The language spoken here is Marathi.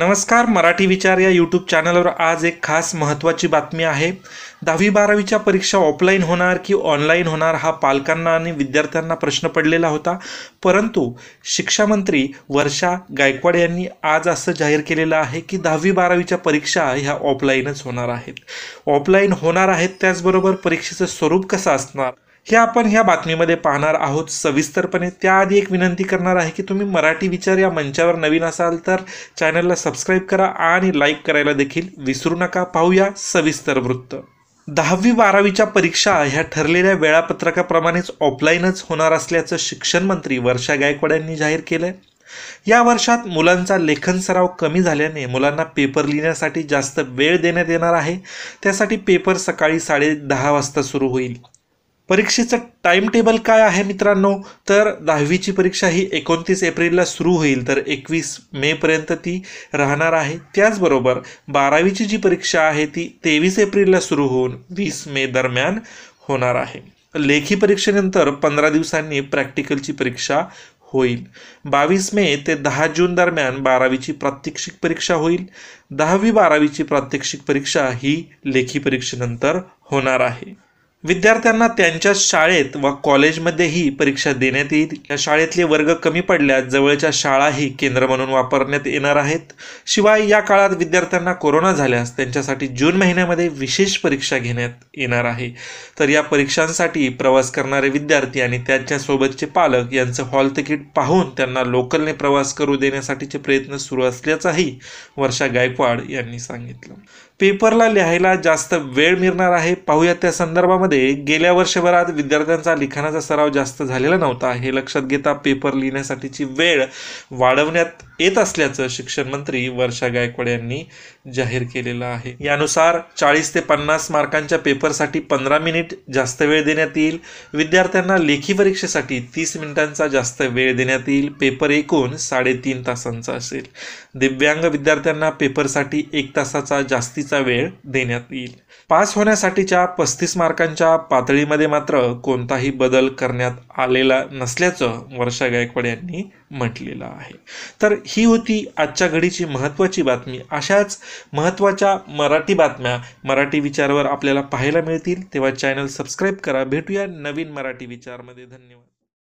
नमस्कार मराठी विचार या यूट्यूब चॅनलवर आज एक खास महत्त्वाची बातमी आहे दहावी बारावीच्या परीक्षा ऑफलाईन होणार की ऑनलाईन होणार हा पालकांना आणि विद्यार्थ्यांना प्रश्न पडलेला होता परंतु शिक्षामंत्री वर्षा गायकवाड यांनी आज असं जाहीर केलेलं आहे की दहावी बारावीच्या परीक्षा ह्या ऑफलाईनच होणार आहेत ऑफलाईन होणार आहेत त्याचबरोबर परीक्षेचं स्वरूप कसं असणार हे आपण ह्या बातमीमध्ये पाहणार आहोत सविस्तरपणे त्याआधी एक विनंती करणार आहे की तुम्ही मराठी विचार या मंचावर नवीन असाल तर चॅनलला सबस्क्राईब करा आणि लाईक करायला देखील विसरू नका पाहूया सविस्तर वृत्त दहावी बारावीच्या परीक्षा ह्या ठरलेल्या वेळापत्रकाप्रमाणेच ऑफलाईनच होणार असल्याचं शिक्षण मंत्री वर्षा गायकवाड यांनी जाहीर केलं या वर्षात मुलांचा लेखन सराव कमी झाल्याने मुलांना पेपर लिहिण्यासाठी जास्त वेळ देण्यात येणार आहे त्यासाठी पेपर सकाळी साडे दहा वाजता सुरू होईल परीक्षेचं टाईम टेबल काय आहे मित्रांनो तर दहावीची परीक्षा ही एकोणतीस एप्रिलला सुरू होईल तर एकवीस मेपर्यंत ती राहणार आहे त्याचबरोबर बारावीची जी परीक्षा आहे ती तेवीस एप्रिलला सुरू होऊन वीस मे दरम्यान होणार आहे लेखी परीक्षेनंतर पंधरा दिवसांनी प्रॅक्टिकलची परीक्षा होईल बावीस मे ते दहा जून दरम्यान बारावीची प्रात्यक्षिक परीक्षा होईल दहावी बारावीची प्रात्यक्षिक परीक्षा ही लेखी परीक्षेनंतर होणार आहे विद्यार्थ्यांना त्यांच्या शाळेत व कॉलेजमध्येही परीक्षा देण्यात येईल या शाळेतले वर्ग कमी पडल्यास जवळच्या शाळाही केंद्र म्हणून वापरण्यात येणार आहेत शिवाय या काळात विद्यार्थ्यांना कोरोना झाल्यास त्यांच्यासाठी जून महिन्यामध्ये विशेष परीक्षा घेण्यात येणार आहे तर या परीक्षांसाठी प्रवास करणारे विद्यार्थी आणि त्यांच्यासोबतचे पालक यांचं हॉल तिकीट पाहून त्यांना लोकलने प्रवास करू देण्यासाठीचे प्रयत्न सुरू असल्याचंही वर्षा गायकवाड यांनी सांगितलं पेपरला लिहायला जास्त वेळ मिळणार आहे पाहूया त्या संदर्भामध्ये गेल्या वर्षभरात विद्यार्थ्यांचा लिखाणाचा सराव जास्त झालेला नव्हता हे लक्षात घेता पेपर लिहिण्यासाठीची वेळ वाढवण्यात येत असल्याचं शिक्षण मंत्री वर्षा गायकवाड यांनी जाहीर केलेलं आहे यानुसार चाळीस ते पन्नास मार्कांच्या पेपरसाठी पंधरा मिनिट जास्त वेळ देण्यात येईल विद्यार्थ्यांना लेखी परीक्षेसाठी तीस मिनिटांचा जास्त वेळ देण्यात येईल पेपर एकूण साडेतीन तासांचा असेल दिव्यांग विद्यार्थ्यांना पेपरसाठी एक तासाचा जास्तीचा वेळ देण्यात येईल पास होण्यासाठीच्या पस्तीस मार्कांच्या पातळीमध्ये मात्र कोणताही बदल करण्यात आलेला नसल्याचं वर्षा गायकवाड यांनी म्हटलेलं आहे तर ही होती आजच्या घडीची महत्त्वाची बातमी अशाच महत्त्वाच्या मराठी बातम्या मराठी विचारवर आपल्याला पाहायला मिळतील तेव्हा चॅनल सबस्क्राईब करा भेटूया नवीन मराठी विचारमध्ये धन्यवाद